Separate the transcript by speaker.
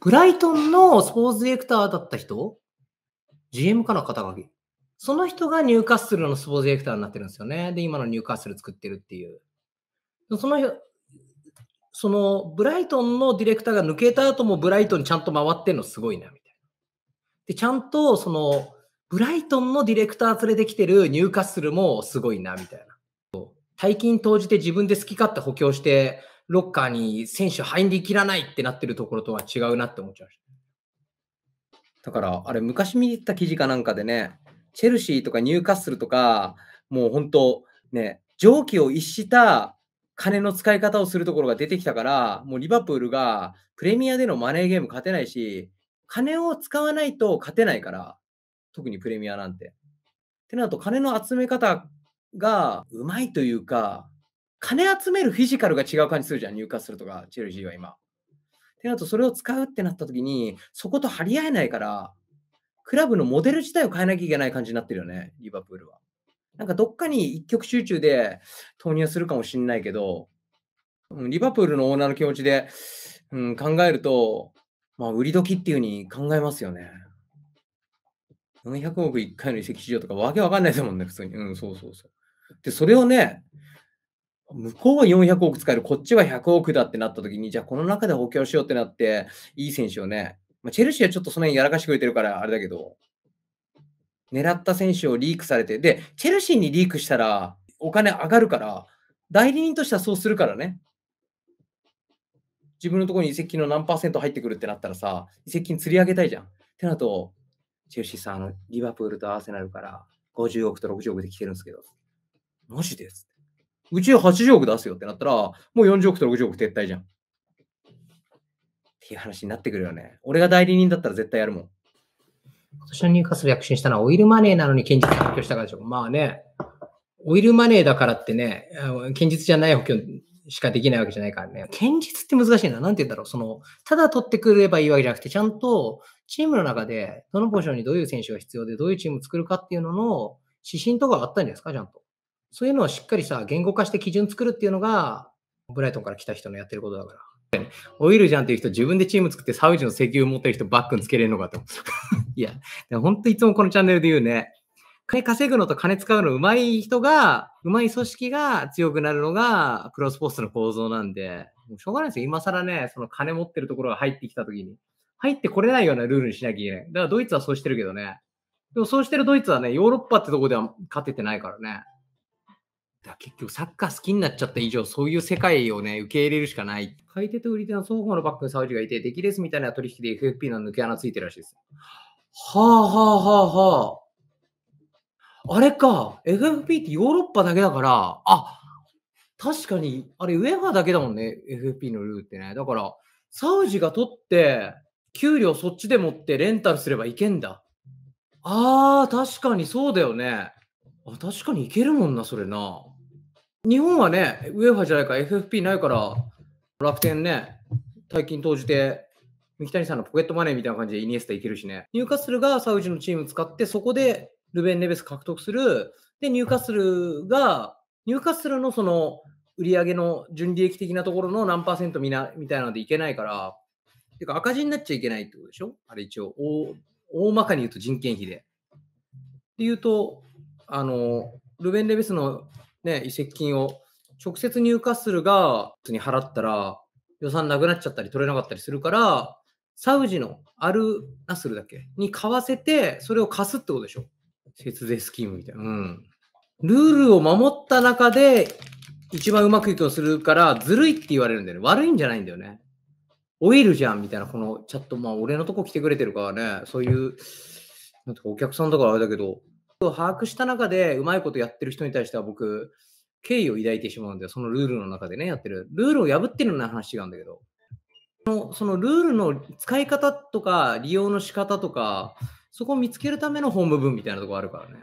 Speaker 1: ブライトンのスポーツディレクターだった人 ?GM かな肩書き。その人がニューカッスルのスポーツディレクターになってるんですよね。で、今のニューカッスル作ってるっていう。その、その、ブライトンのディレクターが抜けた後もブライトンちゃんと回ってんのすごいな、みたいな。で、ちゃんと、その、ブライトンのディレクター連れてきてるニューカッスルもすごいな、みたいな。大金投じて自分で好き勝手補強して、ロッカーに選手入りきらないってなってるところとは違うなって思っちゃいました。だから、あれ、昔見に行った記事かなんかでね、チェルシーとかニューカッスルとか、もう本当、ね、蒸気を逸した金の使い方をするところが出てきたから、もうリバプールがプレミアでのマネーゲーム勝てないし、金を使わないと勝てないから、特にプレミアなんて。ってなると、金の集め方がうまいというか、金集めるフィジカルが違う感じするじゃん、入荷するとか、チェルシーは今。ってなると、それを使うってなった時に、そこと張り合えないから、クラブのモデル自体を変えなきゃいけない感じになってるよね、リバプールは。なんかどっかに一極集中で投入するかもしんないけど、リバプールのオーナーの気持ちで、うん、考えると、まあ、売り時っていう風に考えますよね。400億1回の移籍市場とかわけわかんないですもんね、普通に。うん、そうそうそう。で、それをね、向こうは400億使える、こっちは100億だってなった時に、じゃあこの中で補強しようってなって、いい選手をね、まあ、チェルシーはちょっとその辺やらかしてくれてるから、あれだけど、狙った選手をリークされて、で、チェルシーにリークしたら、お金上がるから、代理人としてはそうするからね。自分のところに移籍金の何パーセント入ってくるってなったらさ、移籍金釣り上げたいじゃん。ってなると、チェルシーさん、あの、リバプールとアーセナルから50億と60億で来てるんですけど、マジです。うち80億出すよってなったら、もう40億と60億撤退じゃん。っていう話になってくるよね。俺が代理人だったら絶対やるもん。今年のニューカス躍進したのはオイルマネーなのに堅実な補強したからでしょ。まあね、オイルマネーだからってね、堅実じゃない補強しかできないわけじゃないからね。堅実って難しいな。なんて言うんだろう。その、ただ取ってくればいいわけじゃなくて、ちゃんとチームの中で、どのポジションにどういう選手が必要で、どういうチームを作るかっていうのの指針とかがあったんじゃないですか、ちゃんと。そういうのをしっかりさ、言語化して基準作るっていうのが、ブライトンから来た人のやってることだから。オイルじゃんっていう人、自分でチーム作ってサウジの石油持ってる人バックにつけれるのかと。いや、本当いつもこのチャンネルで言うね。金稼ぐのと金使うの上手い人が、上手い組織が強くなるのがクロスポストの構造なんで、もうしょうがないですよ。今更ね、その金持ってるところが入ってきた時に、入ってこれないようなルールにしなきゃいけない。だからドイツはそうしてるけどね。でもそうしてるドイツはね、ヨーロッパってとこでは勝ててないからね。だ結局サッカー好きになっちゃった以上、そういう世界をね、受け入れるしかない。買い手と売り手の双方のバックにサウジがいて、出来レスみたいな取引で FFP の抜け穴ついてるらしいです。はあはあはあはあ。あれか、FFP ってヨーロッパだけだから、あ確かに、あれ、ウェファだけだもんね、FFP のルールってね。だから、サウジが取って、給料そっちでもってレンタルすればいけんだ。あー確かにそうだよね。あ確かにいけるもんな、それな。日本はね、ウ e f a じゃないか、FFP ないから、楽天ね、大金投じて、三木谷さんのポケットマネーみたいな感じでイニエスタいけるしね。ニューカッスルがサウジのチーム使って、そこでルベン・ネベス獲得する。で、ニューカッスルが、ニューカッスルのその売り上げの純利益的なところの何パーセントみなみたいなのでいけないから、てか赤字になっちゃいけないってことでしょあれ一応大、大まかに言うと人件費で。っていうと、あの、ルベン・レベスのね、移籍金を直接入荷するが、普通に払ったら予算なくなっちゃったり取れなかったりするから、サウジのアルナスルだっけに買わせて、それを貸すってことでしょ。節税スキームみたいな。うん。ルールを守った中で、一番うまくいくとするから、ずるいって言われるんだよね。悪いんじゃないんだよね。オイルじゃんみたいな、このチャット、まあ、俺のとこ来てくれてるからね、そういう、なんかお客さんだからあれだけど、トを把握した中で、うまいことやってる人に対しては僕、敬意を抱いてしまうんだよ。そのルールの中でね、やってる。ルールを破ってるような話違うんだけど。そのルールの使い方とか、利用の仕方とか、そこを見つけるための本部分みたいなところあるからね。